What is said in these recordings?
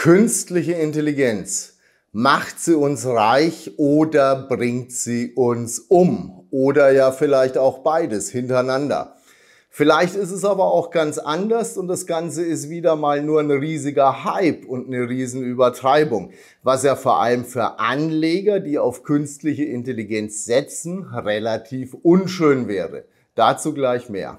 Künstliche Intelligenz. Macht sie uns reich oder bringt sie uns um? Oder ja vielleicht auch beides hintereinander. Vielleicht ist es aber auch ganz anders und das Ganze ist wieder mal nur ein riesiger Hype und eine Riesenübertreibung, was ja vor allem für Anleger, die auf künstliche Intelligenz setzen, relativ unschön wäre. Dazu gleich mehr.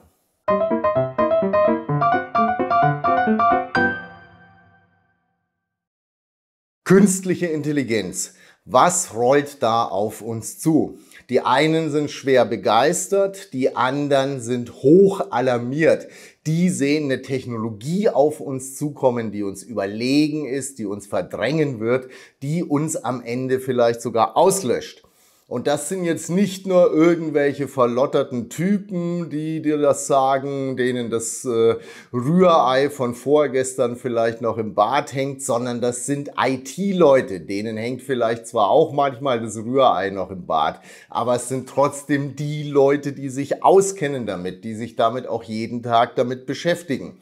Künstliche Intelligenz. Was rollt da auf uns zu? Die einen sind schwer begeistert, die anderen sind hoch alarmiert. Die sehen eine Technologie auf uns zukommen, die uns überlegen ist, die uns verdrängen wird, die uns am Ende vielleicht sogar auslöscht. Und das sind jetzt nicht nur irgendwelche verlotterten Typen, die dir das sagen, denen das äh, Rührei von vorgestern vielleicht noch im Bad hängt, sondern das sind IT-Leute, denen hängt vielleicht zwar auch manchmal das Rührei noch im Bad, aber es sind trotzdem die Leute, die sich auskennen damit, die sich damit auch jeden Tag damit beschäftigen.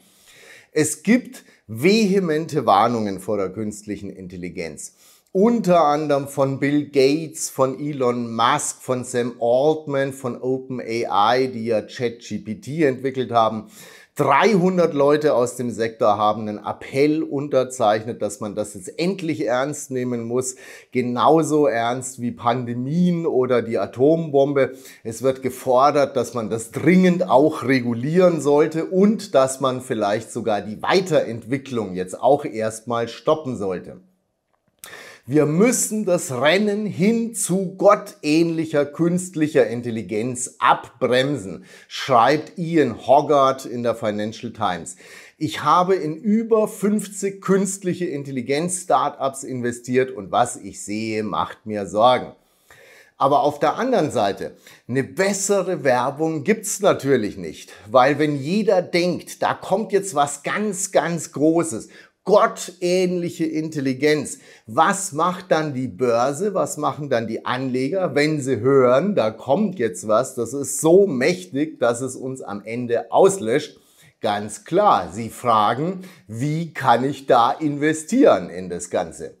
Es gibt vehemente Warnungen vor der künstlichen Intelligenz unter anderem von Bill Gates, von Elon Musk, von Sam Altman, von OpenAI, die ja ChatGPT entwickelt haben. 300 Leute aus dem Sektor haben einen Appell unterzeichnet, dass man das jetzt endlich ernst nehmen muss. Genauso ernst wie Pandemien oder die Atombombe. Es wird gefordert, dass man das dringend auch regulieren sollte und dass man vielleicht sogar die Weiterentwicklung jetzt auch erstmal stoppen sollte. Wir müssen das Rennen hin zu gottähnlicher künstlicher Intelligenz abbremsen, schreibt Ian Hoggart in der Financial Times. Ich habe in über 50 künstliche Intelligenz-Startups investiert und was ich sehe, macht mir Sorgen. Aber auf der anderen Seite, eine bessere Werbung gibt's natürlich nicht, weil wenn jeder denkt, da kommt jetzt was ganz, ganz Großes gottähnliche Intelligenz. Was macht dann die Börse? Was machen dann die Anleger, wenn sie hören, da kommt jetzt was, das ist so mächtig, dass es uns am Ende auslöscht? Ganz klar, sie fragen, wie kann ich da investieren in das Ganze?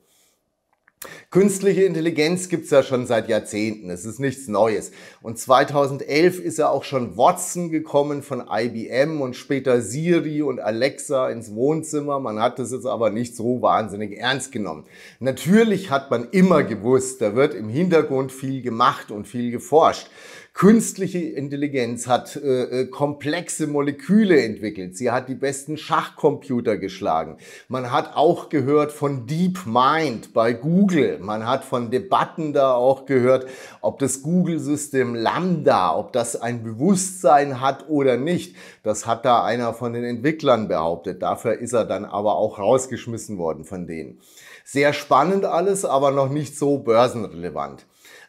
Künstliche Intelligenz gibt's ja schon seit Jahrzehnten, es ist nichts Neues. Und 2011 ist ja auch schon Watson gekommen von IBM und später Siri und Alexa ins Wohnzimmer. Man hat das jetzt aber nicht so wahnsinnig ernst genommen. Natürlich hat man immer gewusst, da wird im Hintergrund viel gemacht und viel geforscht. Künstliche Intelligenz hat äh, äh, komplexe Moleküle entwickelt. Sie hat die besten Schachcomputer geschlagen. Man hat auch gehört von Deep Mind bei Google. Man hat von Debatten da auch gehört, ob das Google-System Lambda, ob das ein Bewusstsein hat oder nicht. Das hat da einer von den Entwicklern behauptet. Dafür ist er dann aber auch rausgeschmissen worden von denen. Sehr spannend alles, aber noch nicht so börsenrelevant.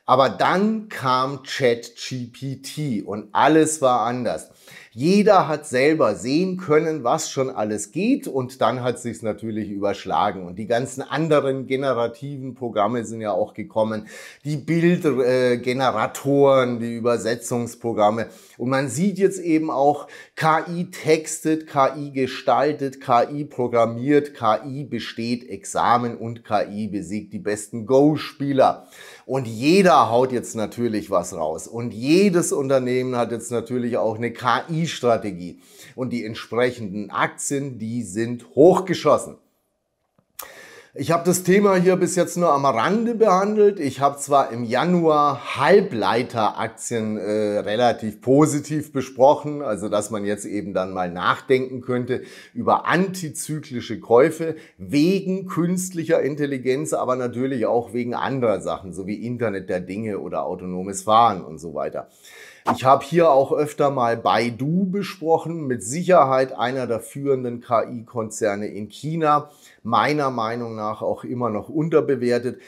Aber dann kam ChatGPT und alles war anders. Jeder hat selber sehen können, was schon alles geht und dann hat sich's natürlich überschlagen und die ganzen anderen generativen Programme sind ja auch gekommen, die Bildgeneratoren, die Übersetzungsprogramme und man sieht jetzt eben auch KI textet, KI gestaltet, KI programmiert, KI besteht Examen und KI besiegt die besten Go Spieler. Und jeder haut jetzt natürlich was raus. Und jedes Unternehmen hat jetzt natürlich auch eine KI-Strategie. Und die entsprechenden Aktien, die sind hochgeschossen. Ich habe das Thema hier bis jetzt nur am Rande behandelt. Ich habe zwar im Januar Halbleiteraktien äh, relativ positiv besprochen, also dass man jetzt eben dann mal nachdenken könnte über antizyklische Käufe wegen künstlicher Intelligenz, aber natürlich auch wegen anderer Sachen, so wie Internet der Dinge oder autonomes Fahren und so weiter. Ich habe hier auch öfter mal Baidu besprochen, mit Sicherheit einer der führenden KI-Konzerne in China, meiner Meinung nach auch immer noch unterbewertet.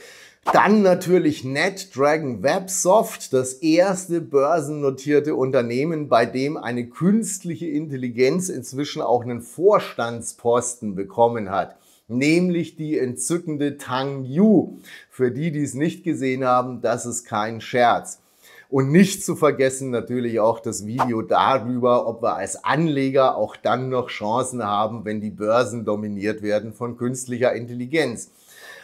Dann natürlich NetDragon Websoft, das erste börsennotierte Unternehmen, bei dem eine künstliche Intelligenz inzwischen auch einen Vorstandsposten bekommen hat nämlich die entzückende Tang Yu. Für die, die es nicht gesehen haben, das ist kein Scherz. Und nicht zu vergessen natürlich auch das Video darüber, ob wir als Anleger auch dann noch Chancen haben, wenn die Börsen dominiert werden von künstlicher Intelligenz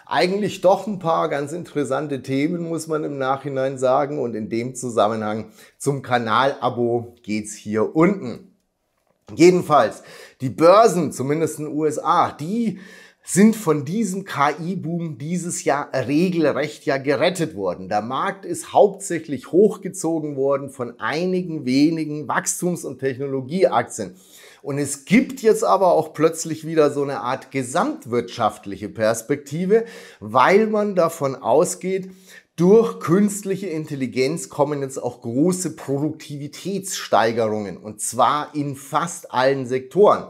eigentlich doch ein paar ganz interessante Themen, muss man im Nachhinein sagen. Und in dem Zusammenhang zum Kanalabo geht's hier unten. Jedenfalls, die Börsen, zumindest in den USA, die sind von diesem KI-Boom dieses Jahr regelrecht ja gerettet worden. Der Markt ist hauptsächlich hochgezogen worden von einigen wenigen Wachstums- und Technologieaktien. Und es gibt jetzt aber auch plötzlich wieder so eine Art gesamtwirtschaftliche Perspektive, weil man davon ausgeht, durch künstliche Intelligenz kommen jetzt auch große Produktivitätssteigerungen und zwar in fast allen Sektoren.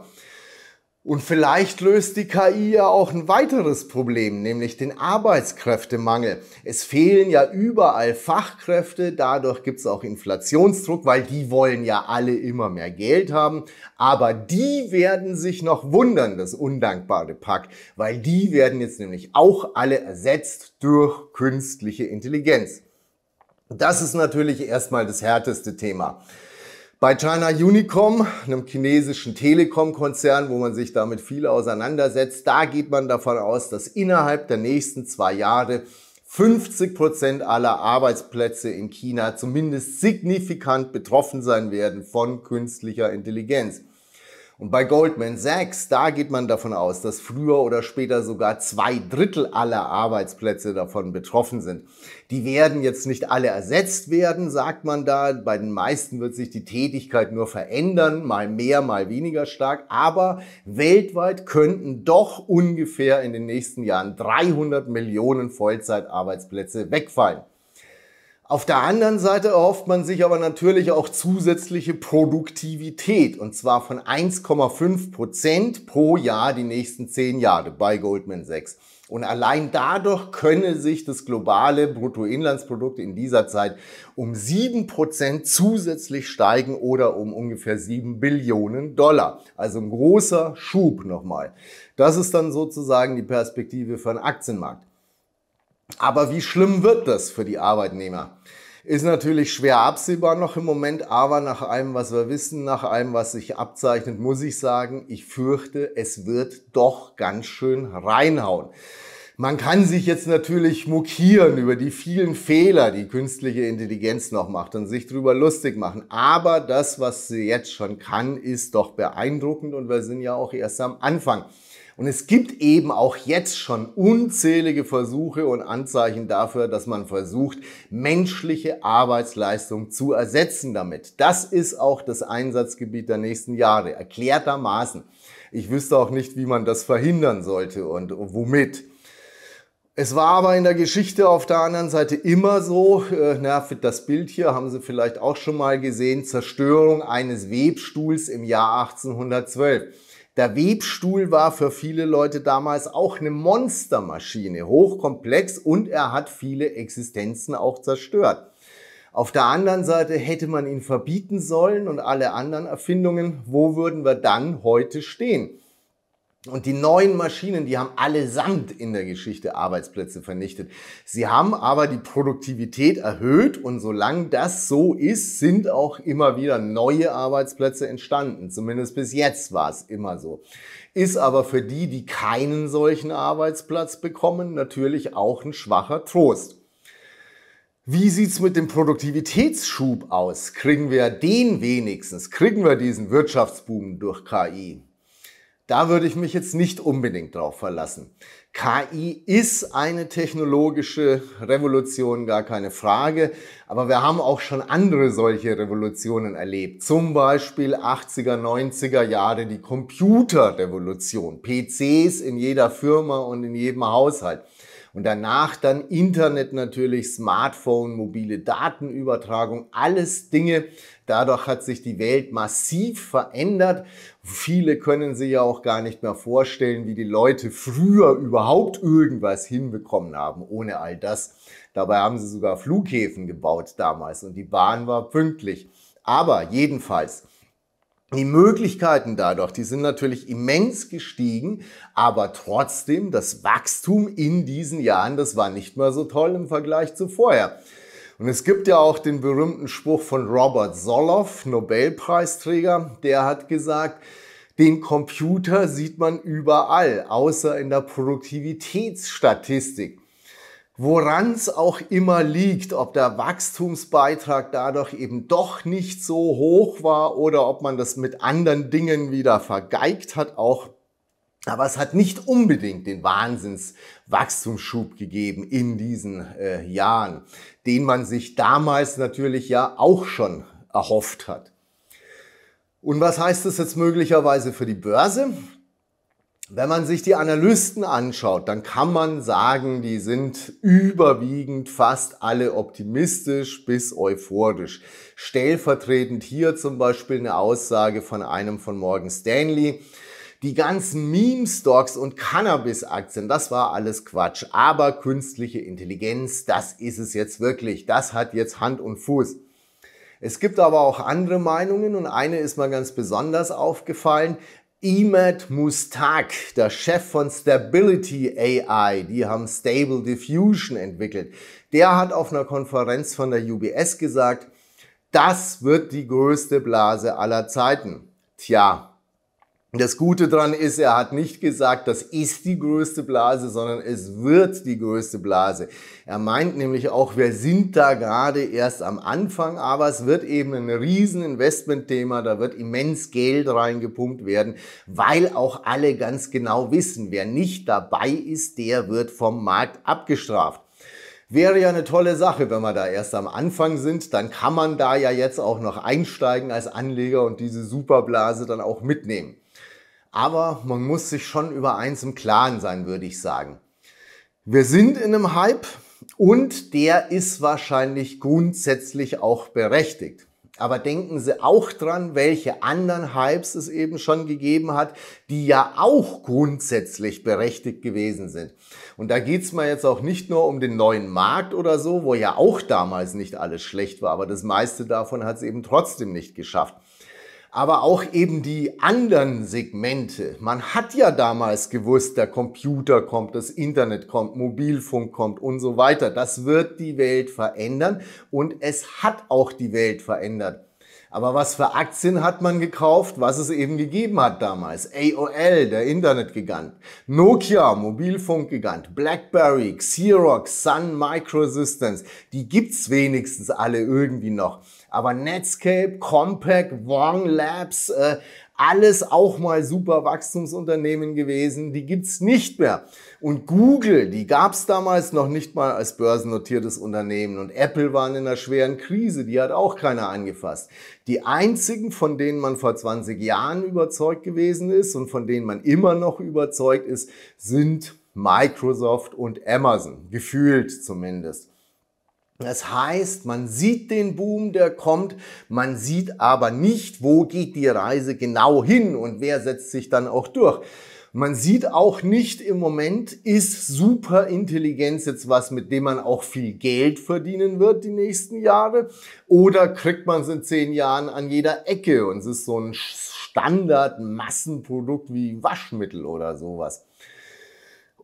Und vielleicht löst die KI ja auch ein weiteres Problem, nämlich den Arbeitskräftemangel. Es fehlen ja überall Fachkräfte, dadurch gibt's auch Inflationsdruck, weil die wollen ja alle immer mehr Geld haben. Aber die werden sich noch wundern, das undankbare Pack, weil die werden jetzt nämlich auch alle ersetzt durch künstliche Intelligenz. Das ist natürlich erstmal das härteste Thema. Bei China Unicom, einem chinesischen Telekom-Konzern, wo man sich damit viel auseinandersetzt, da geht man davon aus, dass innerhalb der nächsten zwei Jahre 50 Prozent aller Arbeitsplätze in China zumindest signifikant betroffen sein werden von künstlicher Intelligenz. Und bei Goldman Sachs, da geht man davon aus, dass früher oder später sogar zwei Drittel aller Arbeitsplätze davon betroffen sind. Die werden jetzt nicht alle ersetzt werden, sagt man da. Bei den meisten wird sich die Tätigkeit nur verändern, mal mehr, mal weniger stark. Aber weltweit könnten doch ungefähr in den nächsten Jahren 300 Millionen Vollzeitarbeitsplätze wegfallen. Auf der anderen Seite erhofft man sich aber natürlich auch zusätzliche Produktivität und zwar von 1,5 Prozent pro Jahr die nächsten 10 Jahre bei Goldman Sachs. Und allein dadurch könne sich das globale Bruttoinlandsprodukt in dieser Zeit um 7% zusätzlich steigen oder um ungefähr 7 Billionen Dollar. Also ein großer Schub nochmal. Das ist dann sozusagen die Perspektive für den Aktienmarkt. Aber wie schlimm wird das für die Arbeitnehmer? Ist natürlich schwer absehbar noch im Moment, aber nach allem, was wir wissen, nach allem, was sich abzeichnet, muss ich sagen, ich fürchte, es wird doch ganz schön reinhauen. Man kann sich jetzt natürlich mokieren über die vielen Fehler, die künstliche Intelligenz noch macht und sich drüber lustig machen. Aber das, was sie jetzt schon kann, ist doch beeindruckend und wir sind ja auch erst am Anfang. Und es gibt eben auch jetzt schon unzählige Versuche und Anzeichen dafür, dass man versucht, menschliche Arbeitsleistung zu ersetzen damit. Das ist auch das Einsatzgebiet der nächsten Jahre, erklärtermaßen. Ich wüsste auch nicht, wie man das verhindern sollte und womit. Es war aber in der Geschichte auf der anderen Seite immer so, äh, na, das Bild hier haben Sie vielleicht auch schon mal gesehen, Zerstörung eines Webstuhls im Jahr 1812. Der Webstuhl war für viele Leute damals auch eine Monstermaschine, hochkomplex und er hat viele Existenzen auch zerstört. Auf der anderen Seite hätte man ihn verbieten sollen und alle anderen Erfindungen, wo würden wir dann heute stehen? Und die neuen Maschinen, die haben allesamt in der Geschichte Arbeitsplätze vernichtet. Sie haben aber die Produktivität erhöht und solange das so ist, sind auch immer wieder neue Arbeitsplätze entstanden. Zumindest bis jetzt war es immer so. Ist aber für die, die keinen solchen Arbeitsplatz bekommen, natürlich auch ein schwacher Trost. Wie sieht's mit dem Produktivitätsschub aus? Kriegen wir den wenigstens? Kriegen wir diesen Wirtschaftsboom durch KI? Da würde ich mich jetzt nicht unbedingt drauf verlassen. KI ist eine technologische Revolution, gar keine Frage. Aber wir haben auch schon andere solche Revolutionen erlebt. Zum Beispiel 80er, 90er Jahre die Computerrevolution. PCs in jeder Firma und in jedem Haushalt. Und danach dann Internet natürlich, Smartphone, mobile Datenübertragung, alles Dinge. Dadurch hat sich die Welt massiv verändert. Viele können sich ja auch gar nicht mehr vorstellen, wie die Leute früher überhaupt irgendwas hinbekommen haben ohne all das. Dabei haben sie sogar Flughäfen gebaut damals und die Bahn war pünktlich. Aber jedenfalls, die Möglichkeiten dadurch, die sind natürlich immens gestiegen, aber trotzdem das Wachstum in diesen Jahren, das war nicht mehr so toll im Vergleich zu vorher. Und es gibt ja auch den berühmten Spruch von Robert Soloff, Nobelpreisträger, der hat gesagt, den Computer sieht man überall, außer in der Produktivitätsstatistik woran es auch immer liegt, ob der Wachstumsbeitrag dadurch eben doch nicht so hoch war oder ob man das mit anderen Dingen wieder vergeigt hat, auch aber es hat nicht unbedingt den Wahnsinnswachstumsschub gegeben in diesen äh, Jahren, den man sich damals natürlich ja auch schon erhofft hat. Und was heißt das jetzt möglicherweise für die Börse? Wenn man sich die Analysten anschaut, dann kann man sagen, die sind überwiegend fast alle optimistisch bis euphorisch. Stellvertretend hier zum Beispiel eine Aussage von einem von Morgan Stanley. Die ganzen Meme-Stocks und Cannabis-Aktien, das war alles Quatsch. Aber künstliche Intelligenz, das ist es jetzt wirklich. Das hat jetzt Hand und Fuß. Es gibt aber auch andere Meinungen und eine ist mal ganz besonders aufgefallen. Emad Mustak, der Chef von Stability AI, die haben Stable Diffusion entwickelt, der hat auf einer Konferenz von der UBS gesagt, das wird die größte Blase aller Zeiten. Tja, das Gute dran ist, er hat nicht gesagt, das ist die größte Blase, sondern es wird die größte Blase. Er meint nämlich auch, wir sind da gerade erst am Anfang, aber es wird eben ein riesen Investmentthema, da wird immens Geld reingepumpt werden, weil auch alle ganz genau wissen, wer nicht dabei ist, der wird vom Markt abgestraft. Wäre ja eine tolle Sache, wenn wir da erst am Anfang sind, dann kann man da ja jetzt auch noch einsteigen als Anleger und diese Superblase dann auch mitnehmen. Aber man muss sich schon über eins im Klaren sein, würde ich sagen. Wir sind in einem Hype und der ist wahrscheinlich grundsätzlich auch berechtigt. Aber denken Sie auch dran, welche anderen Hypes es eben schon gegeben hat, die ja auch grundsätzlich berechtigt gewesen sind. Und da geht's mal jetzt auch nicht nur um den neuen Markt oder so, wo ja auch damals nicht alles schlecht war, aber das meiste davon hat es eben trotzdem nicht geschafft aber auch eben die anderen Segmente. Man hat ja damals gewusst, der Computer kommt, das Internet kommt, Mobilfunk kommt und so weiter. Das wird die Welt verändern und es hat auch die Welt verändert. Aber was für Aktien hat man gekauft, was es eben gegeben hat damals? AOL, der Internetgigant, Nokia, Mobilfunkgigant, BlackBerry, Xerox, Sun Microsystems, die gibt's wenigstens alle irgendwie noch. Aber Netscape, Compaq, Wong Labs, äh, alles auch mal super Wachstumsunternehmen gewesen, die gibt's nicht mehr. Und Google, die gab's damals noch nicht mal als börsennotiertes Unternehmen. Und Apple waren in einer schweren Krise, die hat auch keiner angefasst. Die einzigen, von denen man vor 20 Jahren überzeugt gewesen ist und von denen man immer noch überzeugt ist, sind Microsoft und Amazon, gefühlt zumindest. Das heißt, man sieht den Boom, der kommt, man sieht aber nicht, wo geht die Reise genau hin und wer setzt sich dann auch durch. Man sieht auch nicht im Moment, ist Superintelligenz jetzt was, mit dem man auch viel Geld verdienen wird die nächsten Jahre? Oder kriegt man es in zehn Jahren an jeder Ecke und es ist so ein Standard-Massenprodukt wie Waschmittel oder sowas?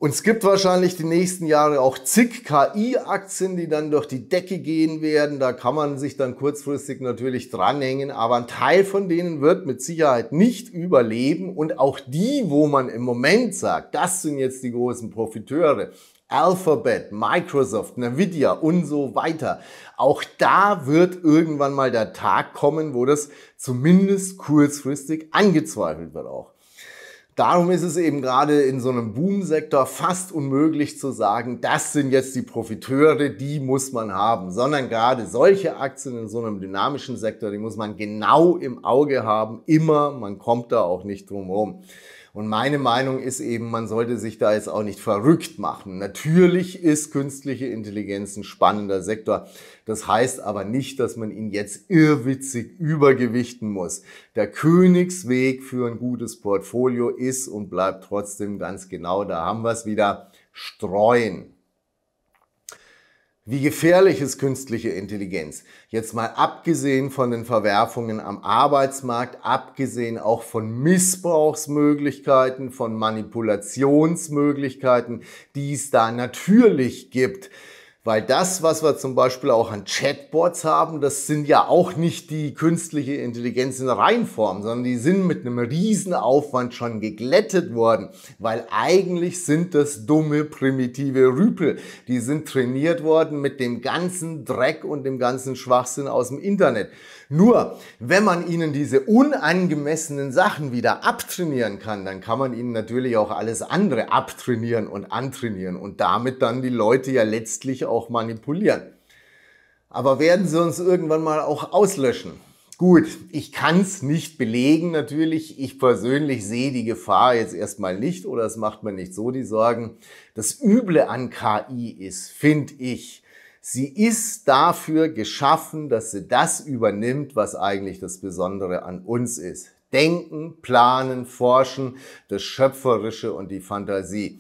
Und es gibt wahrscheinlich die nächsten Jahre auch zig KI-Aktien, die dann durch die Decke gehen werden. Da kann man sich dann kurzfristig natürlich dranhängen, aber ein Teil von denen wird mit Sicherheit nicht überleben. Und auch die, wo man im Moment sagt, das sind jetzt die großen Profiteure, Alphabet, Microsoft, Nvidia und so weiter. Auch da wird irgendwann mal der Tag kommen, wo das zumindest kurzfristig angezweifelt wird auch. Darum ist es eben gerade in so einem Boom-Sektor fast unmöglich zu sagen, das sind jetzt die Profiteure, die muss man haben, sondern gerade solche Aktien in so einem dynamischen Sektor, die muss man genau im Auge haben, immer, man kommt da auch nicht drum herum. Und meine Meinung ist eben, man sollte sich da jetzt auch nicht verrückt machen. Natürlich ist künstliche Intelligenz ein spannender Sektor. Das heißt aber nicht, dass man ihn jetzt irrwitzig übergewichten muss. Der Königsweg für ein gutes Portfolio ist und bleibt trotzdem ganz genau, da haben wir es wieder, streuen. Wie gefährlich ist künstliche Intelligenz? Jetzt mal abgesehen von den Verwerfungen am Arbeitsmarkt, abgesehen auch von Missbrauchsmöglichkeiten, von Manipulationsmöglichkeiten, die es da natürlich gibt. Weil das, was wir zum Beispiel auch an Chatbots haben, das sind ja auch nicht die künstliche Intelligenz in Reinform, sondern die sind mit einem Riesenaufwand schon geglättet worden. Weil eigentlich sind das dumme, primitive Rüpel. Die sind trainiert worden mit dem ganzen Dreck und dem ganzen Schwachsinn aus dem Internet. Nur, wenn man ihnen diese unangemessenen Sachen wieder abtrainieren kann, dann kann man ihnen natürlich auch alles andere abtrainieren und antrainieren und damit dann die Leute ja letztlich auch manipulieren. Aber werden sie uns irgendwann mal auch auslöschen? Gut, ich kann es nicht belegen natürlich. Ich persönlich sehe die Gefahr jetzt erstmal nicht oder es macht mir nicht so die Sorgen. Das Üble an KI ist, finde ich, Sie ist dafür geschaffen, dass sie das übernimmt, was eigentlich das Besondere an uns ist. Denken, planen, forschen, das Schöpferische und die Fantasie.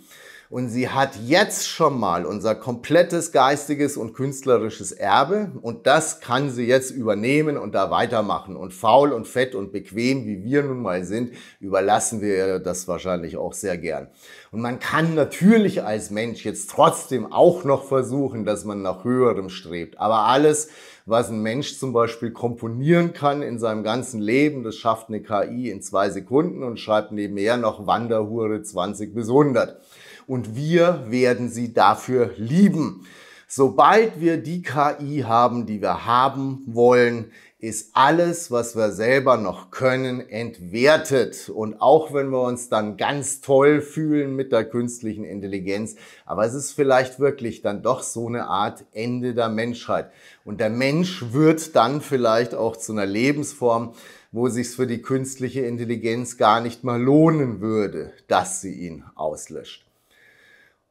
Und sie hat jetzt schon mal unser komplettes geistiges und künstlerisches Erbe und das kann sie jetzt übernehmen und da weitermachen. Und faul und fett und bequem, wie wir nun mal sind, überlassen wir ihr das wahrscheinlich auch sehr gern. Und man kann natürlich als Mensch jetzt trotzdem auch noch versuchen, dass man nach höherem strebt. Aber alles, was ein Mensch zum Beispiel komponieren kann in seinem ganzen Leben. Das schafft eine KI in zwei Sekunden und schreibt nebenher noch Wanderhure 20 bis 100 und wir werden sie dafür lieben. Sobald wir die KI haben, die wir haben wollen, ist alles, was wir selber noch können, entwertet. Und auch wenn wir uns dann ganz toll fühlen mit der künstlichen Intelligenz, aber es ist vielleicht wirklich dann doch so eine Art Ende der Menschheit. Und der Mensch wird dann vielleicht auch zu einer Lebensform, wo sich's für die künstliche Intelligenz gar nicht mal lohnen würde, dass sie ihn auslöscht.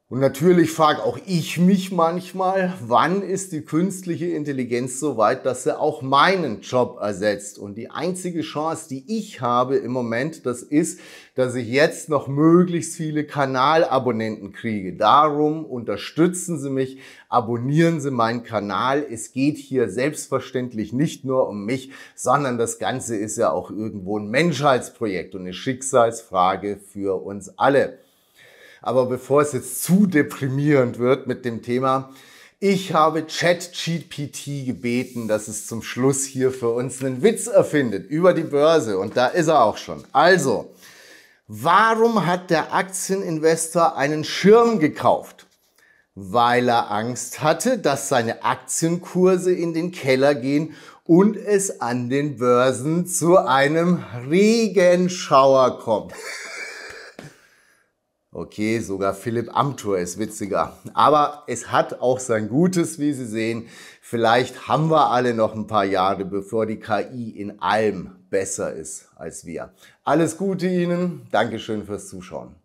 Und natürlich frage auch ich mich manchmal, wann ist die künstliche Intelligenz so weit, dass sie auch meinen Job ersetzt? Und die einzige Chance, die ich habe im Moment, das ist, dass ich jetzt noch möglichst viele Kanalabonnenten kriege. Darum unterstützen Sie mich, abonnieren Sie meinen Kanal. Es geht hier selbstverständlich nicht nur um mich, sondern das Ganze ist ja auch irgendwo ein Menschheitsprojekt und eine Schicksalsfrage für uns alle. Aber bevor es jetzt zu deprimierend wird mit dem Thema, ich habe ChatGPT gebeten, dass es zum Schluss hier für uns einen Witz erfindet über die Börse. Und da ist er auch schon. Also, warum hat der Aktieninvestor einen Schirm gekauft? Weil er Angst hatte, dass seine Aktienkurse in den Keller gehen und es an den Börsen zu einem Regenschauer kommt. Okay, sogar Philipp Amthor ist witziger. Aber es hat auch sein Gutes, wie Sie sehen. Vielleicht haben wir alle noch ein paar Jahre, bevor die KI in allem besser ist als wir. Alles Gute Ihnen. Dankeschön fürs Zuschauen.